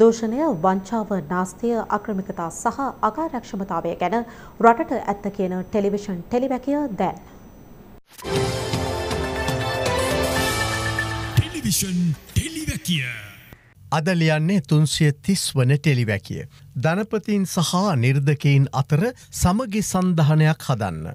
දූෂණය, වංචාව, නාස්තිය, අක්‍රමිකතා සහ අකාර්යක්ෂමතාවය ගැන රටට ඇත්ත කියන ටෙලිවිෂන් ටෙලිවැකිය දැන්. ටෙලිවිෂන් ටෙලිවැකිය අද ලියන්නේ තුන්සිය තිස් වන ටෙලිවැකිය. ධනපතින් සහ නිර්ධකයින් අතර සමගි සන්ධානයක් හදන්න.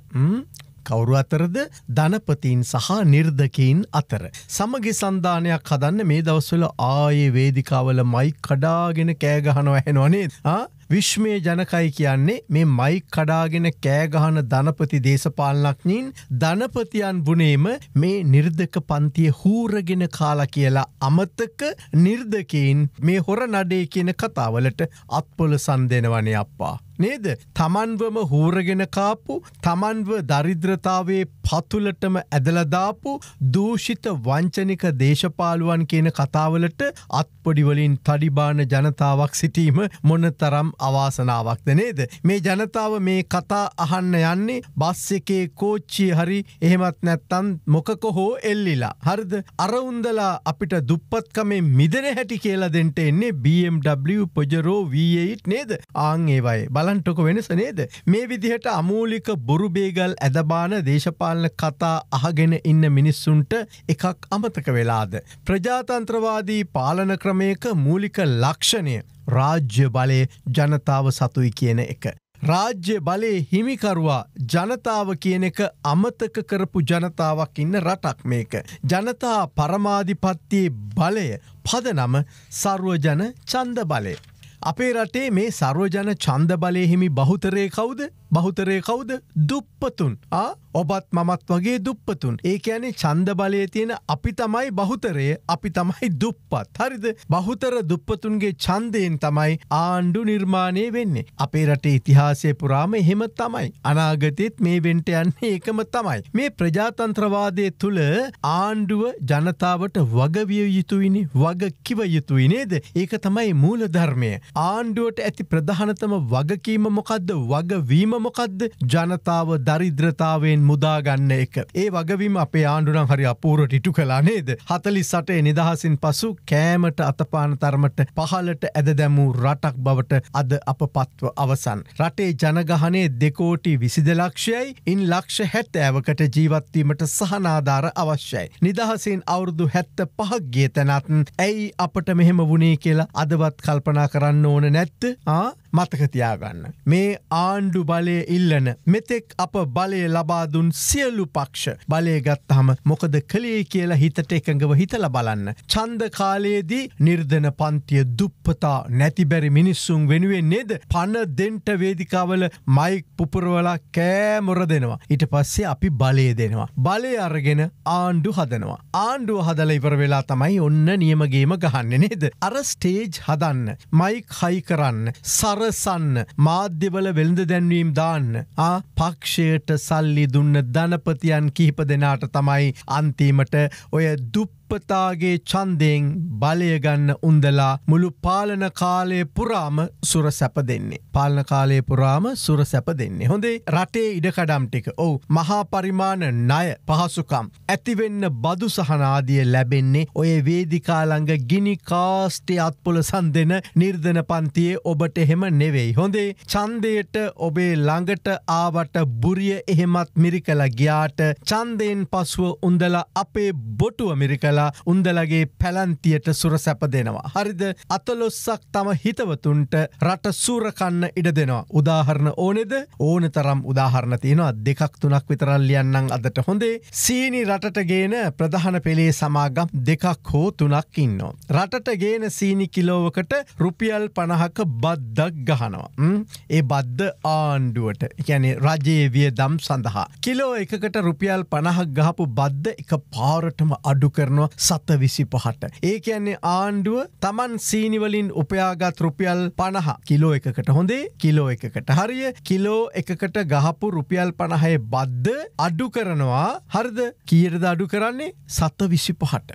කවුරු අතරද ධනපතින් සහ නිර්ධකයින් අතර. සමගි සන්ධානයක් හදන්න මේ දවස්වල ආයේ වේදිකාවල මයි කඩාගෙන කෑගහනව ඇහෙනවනේ විශ්මය ජනකයි කියන්නේ මේ මයි කඩාගෙන කෑගහන ධනපති දේශපාලනක්ඥින් ධනපතියන් බුණේම මේ නිර්ධක පන්තිය හූරගෙන කාලා කියලා අමතක නිර්ධකයින් මේ හොර නඩේ කියන කතාවලට අත්පොල සන්දෙනවනේ අප්පා. නේද තමන්වම හූරගෙන කාපු තමන්ව දරිද්‍රතාවේ පතුලටම ඇදලදාපු දූෂිත වංචනික දේශපාලුවන් කියන කතාවලට අත්පොඩිවලින් තඩිබාන ජනතාවක් සිටීම මොන තරම් අවාසනාවක්ද නේද. මේ ජනතාව මේ කතා අහන්න යන්නේ බස් එකේ කෝච්චි හරි එහෙමත් නැත්තන් මොකක හෝ එල්ලිලා. හරිද අරවුන්දලා අපිට දුප්පත්කමේ මිදන හැටි කියලා දෙෙන්ට එන්නේ BMW පොජරෝ වීයිට් නේද ආං ඒවයි බල බලන්ටොක වෙනස නේද. මේ විදිහට අමූලික බොරුබේගල් ඇදබාන දේශපාලන කතා අහගෙන ඉන්න මිනිස්සුන්ට එකක් අමතක වෙලාද. ප්‍රජාතන්ත්‍රවාදී පාලන ක්‍රමයක මූලික ලක්ෂණය රාජ්‍ය බලය ජනතාව සතුයි කියන එක. රාජ්‍ය බලයේ හිමිකරවා ජනතාව කියන එක අමතක කරපු ජනතාවක් ඉන්න රටක් මේක. ජනතා පරමාධිපත්තියේ බලය පදනම සර්වජන චන්ද බලය. අපේ රටේ මේ සරෝජන චන්ද බලය හිමි බහුතරය කවුද බහුතරය කවුද දුප්පතුන් ඔබත් මමත් වගේ දුප්පතුන් ඒ ඇනේ චන්ද බලය තියෙන අපි තමයි බහුතරය අපි තමයි දුප්පත් හරිද බහුතර දුප්පතුන්ගේ චන්දයෙන් තමයි ආණ්ඩු නිර්මාණය වෙන්නේ අපේ රටේ ඉතිහාසය පුරාම එහෙම තමයි අනාගතයත් මේ වෙන්ට යන්නේ එකම තමයි මේ ප්‍රජාතන්ත්‍රවාදය තුළ ආණ්ඩුව ජනතාවට වගවිය යුතුයිනි වග කිව යුතුයි නේද ඒක තමයි මූලධර්මය ආණ්ඩුවට ඇති ප්‍රධානතම වගකීම මොකක්ද වගවීම මොකක්ද ජනතාව දරිද්‍රතාවෙන් මුදාගන්න එක. ඒ වගවිම අපේ ආණ්ඩුනම් හරි අපූරට ඉටු කලා නේද. හතලි සටේ නිදහසින් පසු කෑමට අතපාන තරමට පහලට ඇද දැමූ රටක් බවට අද අප පත්ව අවසන්. රටේ ජනගහනේ දෙකෝටි විසිද ලක්ෂයයි ඉන් ලක්ෂ හැත්ත ඇවකට ජීවත්වීමට සහනාධාර අවශ්‍යයි. නිදහසින් අවුරුදු හැත්ත පහක් ගේතනත්න් ඇයි අපට මෙහෙම වුණේ කියලා අදවත් කල්පනා කරන්න ඕන නැත්ත ආ? මතකතියාගන්න. මේ ආණ්ඩු බලය ඉල්ලන මෙතෙක් අප බලය ලබාදුන් සියලු පක්ෂ බලය ගත්තහම මොකද කළේ කියලා හිතට එකඟව හිතල බලන්න. චන්ද කාලයේදී නිර්ධන පන්තිය දුප්පතා නැතිබැරි මිනිස්සුන් වෙනුවෙන් නේද පණ දෙන්ට වේදිකාවල මයික් පුපුරවලා කෑමොර දෙනවා. ඉට පස්සේ අපි බලය දෙනවා. බලය අරගෙන ආණ්ඩු හදනවා. ආණ්ඩුව හදල ඉවර වෙලා තමයි ඔන්න නියමගේම ගහන්න නේද. අර ස්ටේජ් හදන්න මයික් හයි කරන්න සර සරසන්න මාධ්‍යවල වෙළඳ දැන්වීම් දාන්න පක්ෂයට සල්ලි දුන්න ධනපතියන් කිහිප දෙනාට තමයි අන්තිමට ඔය දුප අප්පතාගේ චන්දයෙන් බලයගන්න උන්දලා මුළු පාලන කාලය පුරාම සුර සැප දෙන්නේ. පාලන කාලය පුරාම සුර සැප දෙන්නේ. හොඳේ රටේ ඉඩකඩම් ටික ඔවු මහා පරිමාණ ණය පහසුකම්. ඇතිවෙන්න බදු සහනාදිය ලැබෙන්නේ ඔය වේදිකාළඟ ගිනි කාස්ටි අත්පොල සන් දෙන නිර්ධන පන්තියේ ඔබට එහෙම නෙවෙයි. හොඳේ චන්දයට ඔබේ ළඟට ආවට බුරිය එහෙමත් මිරිකල ගියාට චන්දයෙන් පසුව උන්දලා අපේ බොටුව මිරිකල කරලා උන්දලගේ පැලන්තියට සුර සැප දෙනවා. හරිද අතලොස්සක් තම හිතවතුන්ට රට සූරකන්න ඉඩ දෙනවා. උදාහරණ ඕනෙද ඕන තරම් උදාහරණ තියෙනවා දෙකක් තුනක් විතරල්ලියන්නන් අදට හොඳේ සීනි රටට ගේන ප්‍රධාන පෙළේ සමාගම් දෙකක් හෝ තුනක් ඉන්නවා. රටට ගේන සීනි කිලෝවකට රුපියල් පණහක බද්දක් ගහනවා. ඒ බද්ධ ආණ්ඩුවට ගැන රජයේ විය දම් සඳහා. කිලෝ එකකට රුපියල් පණහක් ගහපු බද්ධ එක පාරටම අඩු කරනවා තියෙනවා සත විසි පහට. ඒ කියන්නේ ආණ්ඩුව තමන් සීනිවලින් උපයාගත් රුපියල් පණහ කිලෝ එකකට හොඳේ කිලෝ එකකට හරිය කිලෝ එකකට ගහපු රුපියල් පණහය බද්ධ අඩු කරනවා හරිද කියරද අඩු කරන්නේ සත විසි පහට.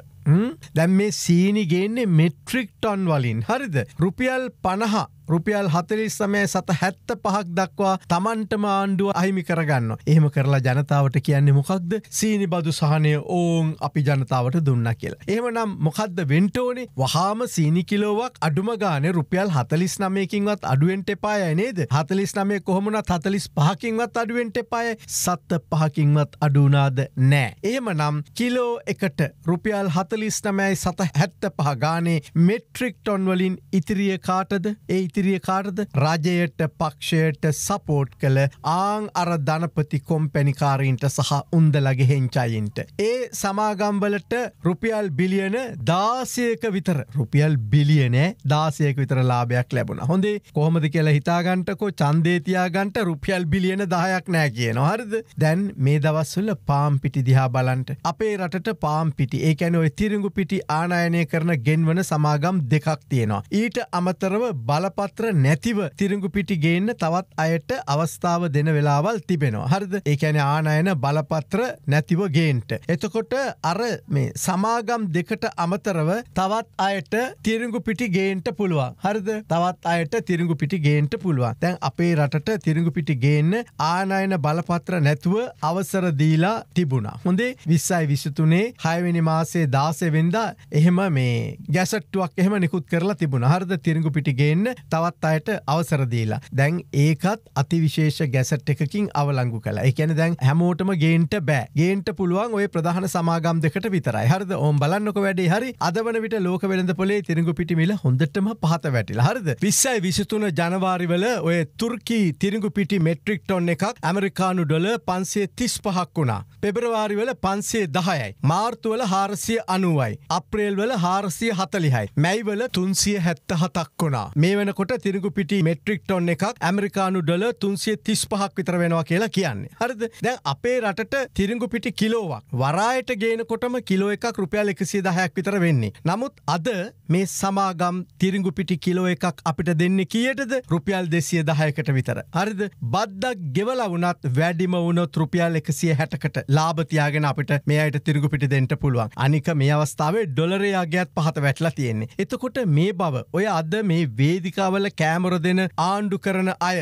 දැම් මේ සීනිගේන්නේ මෙට්‍රික්ටොන් වලින් හරිද රුපියල් පණහා රුපියල් හතලිස් සමය සත හැත්ත පහක් දක්වා තමන්ටම ආණ්ඩුව අහිමි කරගන්න. එහෙම කරලා ජනතාවට කියන්නේ මොකක්ද සීනි බදු සහනය ඕවන් අපි ජනතාවට දුන්න කියලා. එහමනම් මොකක්ද වෙන්ටෝනේ වහාම සීනිකිලෝවක් අඩුම ගාන රුපියල් හතලිස් නමයකින්වත් අඩුවෙන්ට පාය නේද හතලිස් නමේ කොහොමනත් හතලිස් පහකින්වත් අඩුවෙන්ට පාය සත්ත පහකින්වත් අඩුනාද නෑ. එහෙම නම් කිලෝ එකට රුපියල් හතලිස් නමයි සත හැත්ත පහගානේ මෙට්‍රික් ටොන්වලින් ඉතිරිය කාටද ඒ මෛත්‍රිය කාර්ද රජයට පක්ෂයට සපෝට් කළ ආං අර ධනපති කොම්පැනිකාරීන්ට සහ උන්දලගේ හෙංචායින්ට. ඒ සමාගම්වලට රුපියල් බිලියන දාසයක විතර රුපියල් බිලියනෑ දාසයක විතර ලාභයක් ලැබුණ හොඳේ කොහොමද කියලා හිතාගන්ටකෝ චන්දේතියාගන්ට රුපියල් බිලියන දායක් නෑ කියන හරිද දැන් මේ දවස්වල පාම් පිටි දිහා බලන්ට අපේ රටට පාම් පිටි ඒකැන ඔය තිරිංගු පිටි ආනායනය කරන ගෙන්වන සමාගම් දෙකක් තියෙනවා. ඊට අමතරව බලප පත්‍ර නැතිව තිරංගු පිටි ගේන්න තවත් අයට අවස්ථාව දෙන වෙලාවල් තිබෙනවා හරිද ඒකැන ආනයන බලපත්‍ර නැතිව ගේන්ට. එතකොට අර මේ සමාගම් දෙකට අමතරව තවත් අයට තිරංගු පිටි ගේන්ට පුළුවන් හරිද තවත් අයට තිරංගු පිටි ගේන්ට පුළුවන් තැන් අපේ රටට තිරංගු පිටි ගේන්න ආනයන බලපත්‍ර නැතුව අවසර දීලා තිබුණා හොඳේ විස්සයි විසතුනේ හයවෙනි මාසේ දාසවෙන්දා එහෙම මේ ගැසට්ටුවක් එහෙම නිකුත් කරලා තිබුණ හරද තිරංගු පිටි ගේන්න තවත් අයට අවසර දීලා. දැන් ඒකත් අතිවිශේෂ ගැසට් එකකින් අවලංගු කලා එකන දැන් හැමෝටම ගේන්ට බෑ ගේන්ට පුළුවන් ඔය ප්‍රධාන සමාගම් දෙකට විතරයි හරිද ඕම් බලන්නක වැඩේ හරි අදවන විට ලෝක වෙළඳ පොලේ තිරිගු පිටිමිල හොඳටම පහත වැටිල හරිද විස්සයි විසිතුන ජනවාරිවල ඔය තුර්කී තිරිගු පිටි මෙට්‍රික් ටොන් එකක් ඇමරිකානු ඩොල පන්සේ තිස් පහක් වුණා. පෙබරවාරිවල පන්සේ දහයයි. මාර්තුවල හාරසිය අනුවයි. අප්‍රේල්වල හාරසිය හතලිහයි. මැයිවල තුන්සිය හැත්ත හතක් වුණා. මේ වෙනකොට එතකොට තිරිගුපිටි මෙට්‍රික් ටොන් එකක් ඇමරිකානු ඩොල තුන්සිය තිස් පහක් විතර වෙනවා කියලා කියන්නේ හරිද දැන් අපේ රටට තිරිගු පිටි කිලෝවක් වරායට ගේනකොටම කිලෝ එකක් රුපියල් එකසිේ දහයක් විතර වෙන්නේ නමුත් අද මේ සමාගම් තිරිගු පිටි කිලෝ එකක් අපිට දෙන්න කියටද රුපියල් දෙසිය දහයකට විතර හරිද බද්දක් ගෙවල වුනත් වැඩිම වුණොත් රුපියල් එකසිය හැටකට ලාභතියාගෙන අපිට මේ අයට තිරිගු පිටි දෙන්නට පුළුවන් අනික මේ අවස්ථාවේ ඩොලරයාගේත් පහත වැටලා තියෙන්නේ එතකොට මේ බව ඔය අද මේ වේදිකාව සංස්ථාවල කෑමර දෙන ආණ්ඩු කරන අය.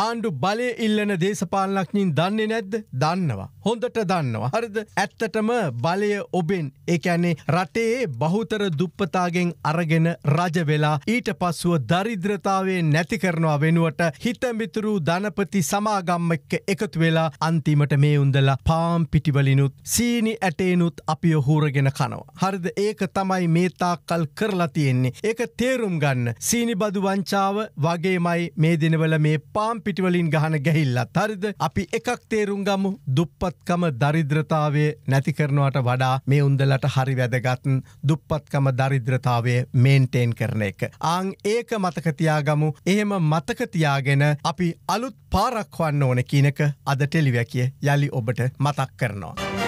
ආණ්ඩු බලය ඉල්ලන දේශපාලනක්නින් දන්නේ නැද්ද දන්නවා. හොඳට දන්නවා. හරිද ඇත්තටම බලය ඔබෙන් ඒඇනේ රටේ බහුතර දුප්පතාගෙන් අරගෙන රජවෙලා ඊට පස්සුව දරිද්‍රතාවේ නැති කරනවා වෙනුවට හිතමිතුරු ධනපති සමාගම්මක්ක එකතු වෙලා අන්තිමට මේ උන්දලා පාම් පිටිවලිනුත් සීනි ඇටේනුත් අපි ඔහූරගෙන කනවා. හරිද ඒක තමයි මේතාකල් කරලා තියෙන්නේ. ඒක තේරුම් ගන්න සීනිබදුව වංචාව වගේමයි මේ දිනවල මේ පාම් පිටිවලින් ගහන ගැහිල්ලත් හරිද අපි එකක් තේරුම් ගමු දුප්පත්කම දරිද්‍රතාවය නැති කරනවට වඩා මේ උන්දලට හරි වැදගත්න් දුප්පත්කම දරිද්‍රතාවය මේන්ටේන් කරන එක. ආං ඒක මතකතියාගමු එහෙම මතකතියාගෙන අපි අලුත් පාරක්වන්න ඕන කියනක අද ටෙලිවැකිය යළි ඔබට මතක් කරනවා.